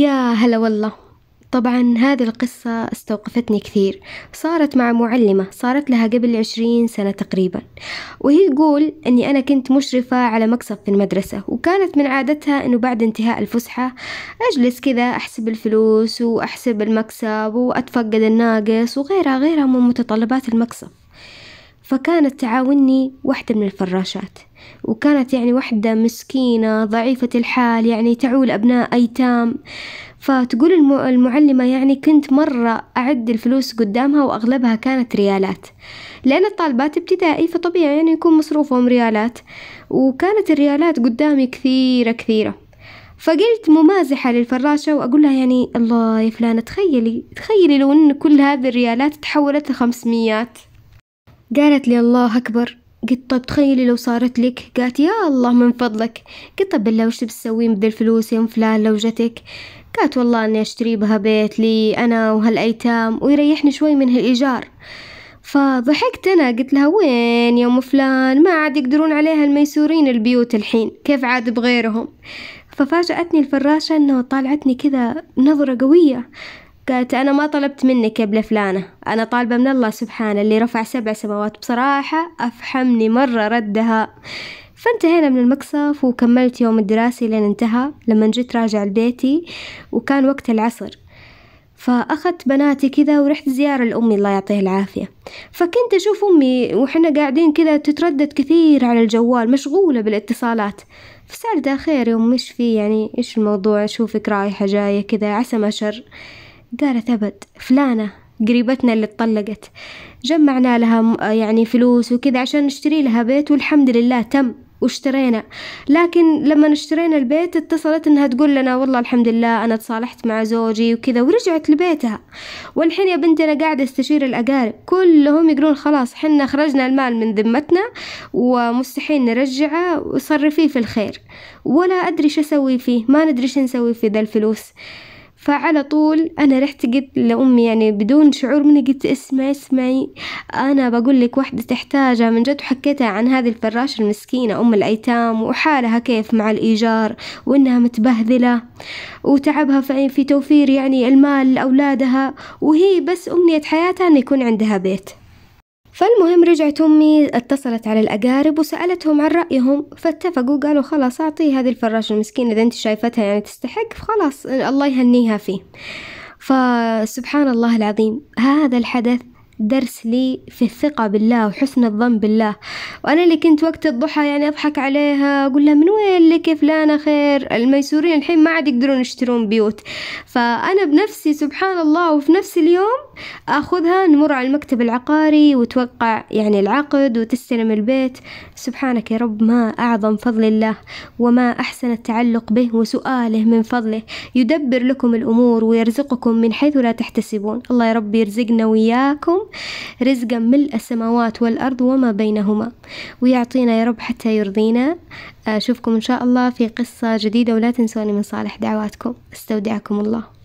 يا هلا والله طبعا هذه القصة استوقفتني كثير صارت مع معلمة صارت لها قبل عشرين سنة تقريبا وهي تقول أني أنا كنت مشرفة على مكسب في المدرسة وكانت من عادتها أنه بعد انتهاء الفسحة أجلس كذا أحسب الفلوس وأحسب المكسب وأتفقد الناقص وغيرها غيرها من متطلبات المكسب فكانت تعاوني واحدة من الفراشات وكانت يعني واحدة مسكينة ضعيفة الحال يعني تعول أبناء أيتام فتقول المعلمة يعني كنت مرة أعد الفلوس قدامها وأغلبها كانت ريالات لأن الطالبات ابتدائي فطبيعي يعني يكون مصروفهم ريالات وكانت الريالات قدامي كثيرة كثيرة فقلت ممازحة للفراشة وأقول لها يعني الله يا فلانة تخيلي تخيلي لو أن كل هذه الريالات تحولت لخمسميات قالت لي الله أكبر قلت طب تخيلي لو صارت لك قالت يا الله من فضلك قلت طب بالله وش بتسوين بذي الفلوس ام فلان لو جتك قالت والله اني اشتري بها بيت لي انا وهالايتام ويريحني شوي من هالايجار فضحكت انا قلت لها وين يا ام فلان ما عاد يقدرون عليها الميسورين البيوت الحين كيف عاد بغيرهم ففاجأتني الفراشة انه طالعتني كذا نظرة قوية قالت أنا ما طلبت منك يا فلانة أنا طالبة من الله سبحانه اللي رفع سبع سماوات بصراحة أفحمني مرة ردها فانتهينا من المقصف وكملت يوم الدراسي لين انتهى لما جيت راجع لبيتي وكان وقت العصر فأخذت بناتي كذا ورحت زيارة لأمي الله يعطيها العافية فكنت أشوف أمي وإحنا قاعدين كذا تتردد كثير على الجوال مشغولة بالاتصالات فسألتها خير يا أمي إيش في يعني إيش الموضوع أشوفك رايحة جاية كذا عسى ما شر قالت أبد فلانة قريبتنا اللي اتطلقت جمعنا لها يعني فلوس وكذا عشان نشتري لها بيت والحمد لله تم واشترينا لكن لما اشترينا البيت اتصلت انها تقول لنا والله الحمد لله انا تصالحت مع زوجي وكذا ورجعت لبيتها والحين يا بنتي انا قاعده استشير الاقارب كلهم يقولون خلاص حنا خرجنا المال من ذمتنا ومستحيل نرجعه وصرفيه في الخير ولا ادري شو اسوي فيه ما ندري شو نسوي في ذا الفلوس فعلى طول انا رحت قلت لامي يعني بدون شعور مني قلت اسمعي اسمعي انا بقول لك وحده تحتاجها من جد وحكيتها عن هذه الفراشه المسكينه ام الايتام وحالها كيف مع الايجار وانها متبهذله وتعبها في توفير يعني المال لاولادها وهي بس امنيه حياتها ان يكون عندها بيت فالمهم رجعت أمي اتصلت على الأقارب وسألتهم عن رأيهم فاتفقوا قالوا خلاص أعطي هذه الفراشة المسكينة إذا أنت شايفتها يعني تستحق خلاص الله يهنيها فيه فسبحان الله العظيم هذا الحدث درس لي في الثقة بالله وحسن الظن بالله وأنا اللي كنت وقت الضحى يعني أضحك عليها أقول لها من وين لك فلانة خير الميسورين الحين ما عاد يقدرون يشترون بيوت فأنا بنفسي سبحان الله وفي نفس اليوم أخذها نمر على المكتب العقاري وتوقع يعني العقد وتستلم البيت سبحانك يا رب ما أعظم فضل الله وما أحسن التعلق به وسؤاله من فضله يدبر لكم الأمور ويرزقكم من حيث لا تحتسبون الله يا رب يرزقنا وإياكم رزقا ملء السماوات والأرض وما بينهما ويعطينا يا رب حتى يرضينا أشوفكم إن شاء الله في قصة جديدة ولا تنسوني من صالح دعواتكم استودعكم الله